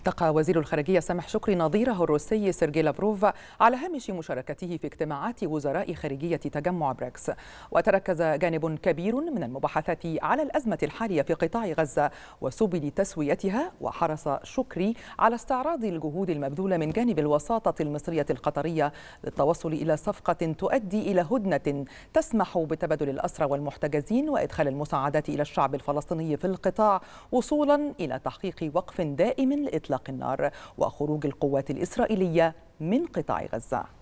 التقى وزير الخارجية سامح شكري نظيره الروسي سيرجي لافروف على هامش مشاركته في اجتماعات وزراء خارجية تجمع بريكس وتركز جانب كبير من المباحثات على الأزمة الحالية في قطاع غزة وسبل تسويتها وحرص شكري على استعراض الجهود المبذولة من جانب الوساطة المصرية القطرية للتوصل إلى صفقة تؤدي إلى هدنة تسمح بتبادل الأسرى والمحتجزين وإدخال المساعدات إلى الشعب الفلسطيني في القطاع وصولا إلى تحقيق وقف دائم لإطلاق إطلاق النار وخروج القوات الإسرائيلية من قطاع غزة